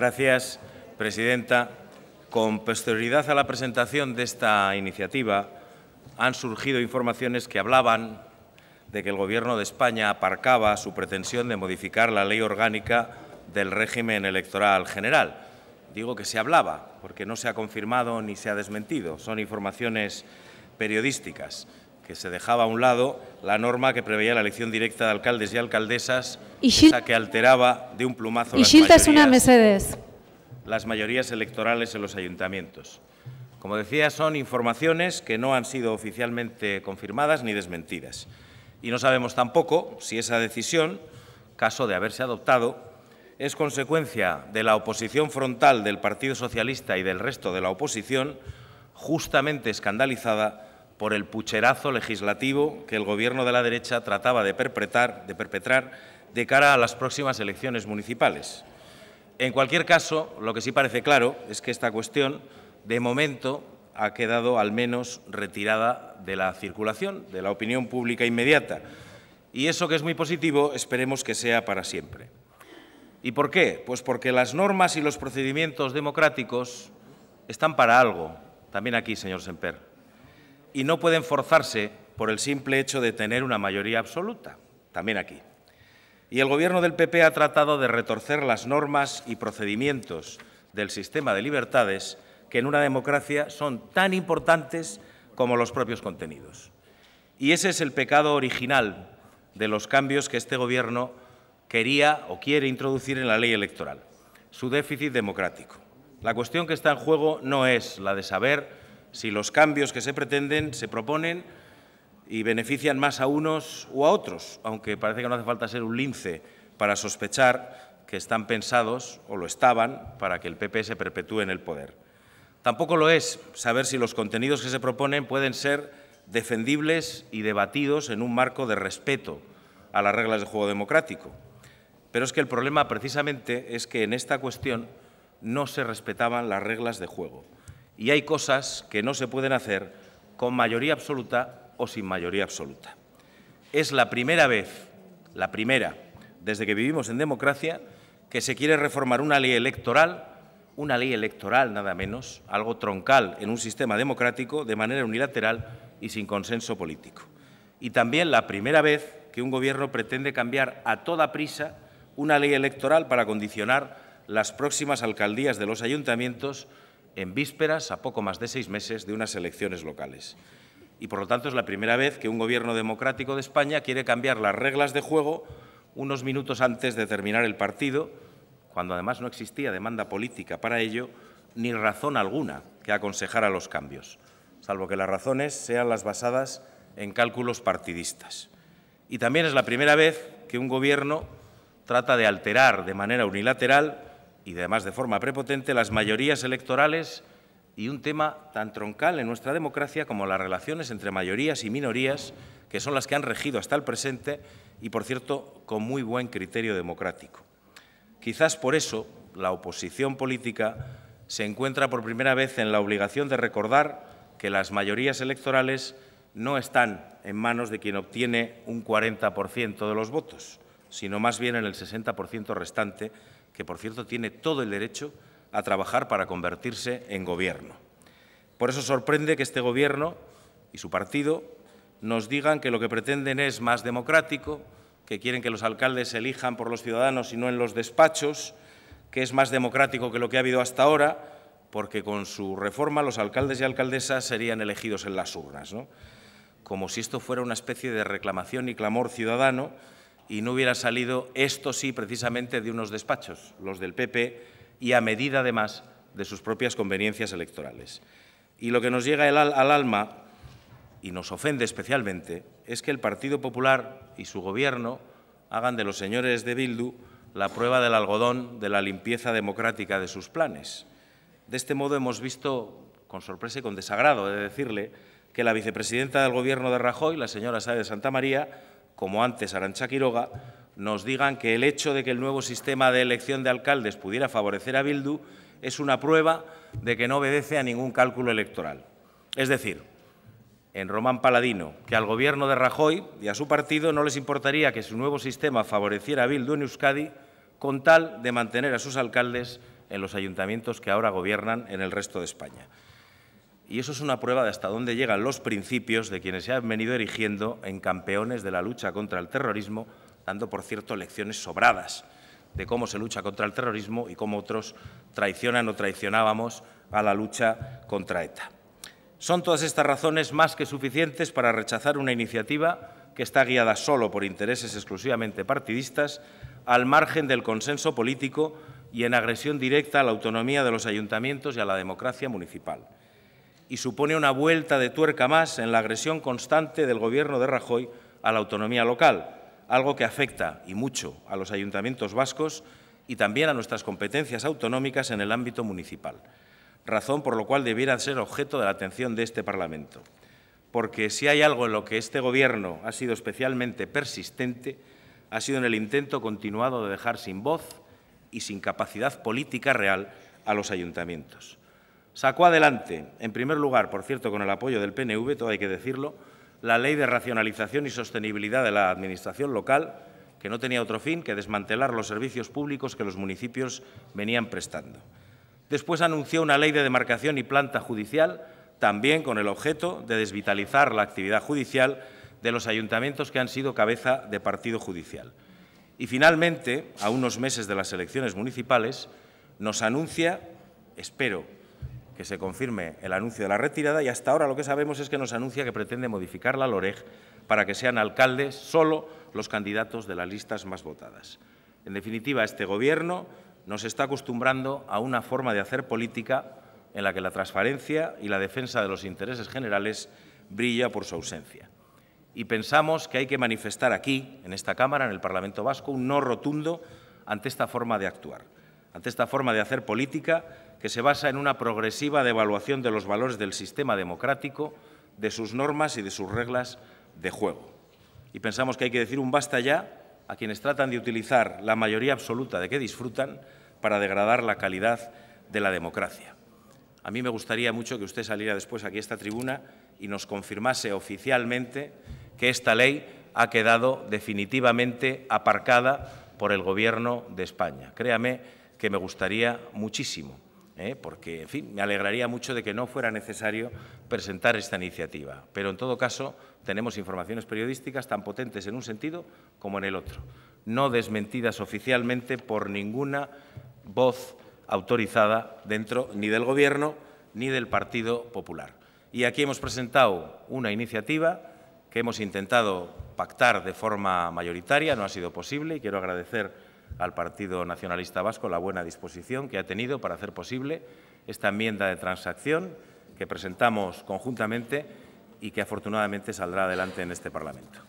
Gracias, presidenta. Con posterioridad a la presentación de esta iniciativa, han surgido informaciones que hablaban de que el Gobierno de España aparcaba su pretensión de modificar la ley orgánica del régimen electoral general. Digo que se hablaba, porque no se ha confirmado ni se ha desmentido. Son informaciones periodísticas que se dejaba a un lado la norma que preveía la elección directa de alcaldes y alcaldesas, y que alteraba de un plumazo y las las mayorías electorales en los ayuntamientos. Como decía, son informaciones que no han sido oficialmente confirmadas ni desmentidas. Y no sabemos tampoco si esa decisión, caso de haberse adoptado, es consecuencia de la oposición frontal del Partido Socialista y del resto de la oposición, justamente escandalizada por el pucherazo legislativo que el Gobierno de la derecha trataba de perpetrar, de perpetrar de cara a las próximas elecciones municipales. En cualquier caso, lo que sí parece claro es que esta cuestión, de momento, ha quedado al menos retirada de la circulación, de la opinión pública inmediata. Y eso que es muy positivo, esperemos que sea para siempre. ¿Y por qué? Pues porque las normas y los procedimientos democráticos están para algo, también aquí, señor Semper y no pueden forzarse por el simple hecho de tener una mayoría absoluta, también aquí. Y el Gobierno del PP ha tratado de retorcer las normas y procedimientos del sistema de libertades que en una democracia son tan importantes como los propios contenidos. Y ese es el pecado original de los cambios que este Gobierno quería o quiere introducir en la ley electoral, su déficit democrático. La cuestión que está en juego no es la de saber si los cambios que se pretenden, se proponen y benefician más a unos o a otros, aunque parece que no hace falta ser un lince para sospechar que están pensados, o lo estaban, para que el PP se perpetúe en el poder. Tampoco lo es saber si los contenidos que se proponen pueden ser defendibles y debatidos en un marco de respeto a las reglas de juego democrático. Pero es que el problema precisamente es que en esta cuestión no se respetaban las reglas de juego y hay cosas que no se pueden hacer con mayoría absoluta o sin mayoría absoluta. Es la primera vez, la primera, desde que vivimos en democracia, que se quiere reformar una ley electoral, una ley electoral nada menos, algo troncal en un sistema democrático de manera unilateral y sin consenso político. Y también la primera vez que un gobierno pretende cambiar a toda prisa una ley electoral para condicionar las próximas alcaldías de los ayuntamientos en vísperas, a poco más de seis meses, de unas elecciones locales. Y por lo tanto es la primera vez que un gobierno democrático de España quiere cambiar las reglas de juego unos minutos antes de terminar el partido, cuando además no existía demanda política para ello, ni razón alguna que aconsejara los cambios, salvo que las razones sean las basadas en cálculos partidistas. Y también es la primera vez que un gobierno trata de alterar de manera unilateral y además de forma prepotente, las mayorías electorales y un tema tan troncal en nuestra democracia como las relaciones entre mayorías y minorías, que son las que han regido hasta el presente y, por cierto, con muy buen criterio democrático. Quizás por eso la oposición política se encuentra por primera vez en la obligación de recordar que las mayorías electorales no están en manos de quien obtiene un 40% de los votos, sino más bien en el 60% restante, que por cierto tiene todo el derecho a trabajar para convertirse en gobierno. Por eso sorprende que este gobierno y su partido nos digan que lo que pretenden es más democrático, que quieren que los alcaldes se elijan por los ciudadanos y no en los despachos, que es más democrático que lo que ha habido hasta ahora, porque con su reforma los alcaldes y alcaldesas serían elegidos en las urnas. Como si esto fuera una especie de reclamación y clamor ciudadano y no hubiera salido esto sí precisamente de unos despachos, los del PP, y a medida además de sus propias conveniencias electorales. Y lo que nos llega al alma y nos ofende especialmente es que el Partido Popular y su Gobierno hagan de los señores de Bildu la prueba del algodón de la limpieza democrática de sus planes. De este modo hemos visto, con sorpresa y con desagrado, de decirle que la vicepresidenta del Gobierno de Rajoy, la señora Sáez de Santa María como antes Arancha Quiroga, nos digan que el hecho de que el nuevo sistema de elección de alcaldes pudiera favorecer a Bildu es una prueba de que no obedece a ningún cálculo electoral. Es decir, en Román Paladino, que al gobierno de Rajoy y a su partido no les importaría que su nuevo sistema favoreciera a Bildu en Euskadi con tal de mantener a sus alcaldes en los ayuntamientos que ahora gobiernan en el resto de España. Y eso es una prueba de hasta dónde llegan los principios de quienes se han venido erigiendo en campeones de la lucha contra el terrorismo, dando, por cierto, lecciones sobradas de cómo se lucha contra el terrorismo y cómo otros traicionan o traicionábamos a la lucha contra ETA. Son todas estas razones más que suficientes para rechazar una iniciativa que está guiada solo por intereses exclusivamente partidistas, al margen del consenso político y en agresión directa a la autonomía de los ayuntamientos y a la democracia municipal y supone una vuelta de tuerca más en la agresión constante del Gobierno de Rajoy a la autonomía local, algo que afecta, y mucho, a los ayuntamientos vascos y también a nuestras competencias autonómicas en el ámbito municipal, razón por la cual debieran ser objeto de la atención de este Parlamento. Porque si hay algo en lo que este Gobierno ha sido especialmente persistente, ha sido en el intento continuado de dejar sin voz y sin capacidad política real a los ayuntamientos. Sacó adelante, en primer lugar, por cierto, con el apoyo del PNV, todo hay que decirlo, la Ley de Racionalización y Sostenibilidad de la Administración Local, que no tenía otro fin que desmantelar los servicios públicos que los municipios venían prestando. Después anunció una ley de demarcación y planta judicial, también con el objeto de desvitalizar la actividad judicial de los ayuntamientos que han sido cabeza de partido judicial. Y finalmente, a unos meses de las elecciones municipales, nos anuncia, espero que se confirme el anuncio de la retirada y hasta ahora lo que sabemos es que nos anuncia que pretende modificar la LOREG para que sean alcaldes solo los candidatos de las listas más votadas. En definitiva, este Gobierno nos está acostumbrando a una forma de hacer política en la que la transparencia y la defensa de los intereses generales brilla por su ausencia. Y pensamos que hay que manifestar aquí, en esta Cámara, en el Parlamento Vasco, un no rotundo ante esta forma de actuar ante esta forma de hacer política que se basa en una progresiva devaluación de los valores del sistema democrático, de sus normas y de sus reglas de juego. Y pensamos que hay que decir un basta ya a quienes tratan de utilizar la mayoría absoluta de que disfrutan para degradar la calidad de la democracia. A mí me gustaría mucho que usted saliera después aquí a esta tribuna y nos confirmase oficialmente que esta ley ha quedado definitivamente aparcada por el Gobierno de España. Créame que me gustaría muchísimo, ¿eh? porque, en fin, me alegraría mucho de que no fuera necesario presentar esta iniciativa. Pero, en todo caso, tenemos informaciones periodísticas tan potentes en un sentido como en el otro, no desmentidas oficialmente por ninguna voz autorizada dentro ni del Gobierno ni del Partido Popular. Y aquí hemos presentado una iniciativa que hemos intentado pactar de forma mayoritaria, no ha sido posible y quiero agradecer al Partido Nacionalista Vasco la buena disposición que ha tenido para hacer posible esta enmienda de transacción que presentamos conjuntamente y que afortunadamente saldrá adelante en este Parlamento.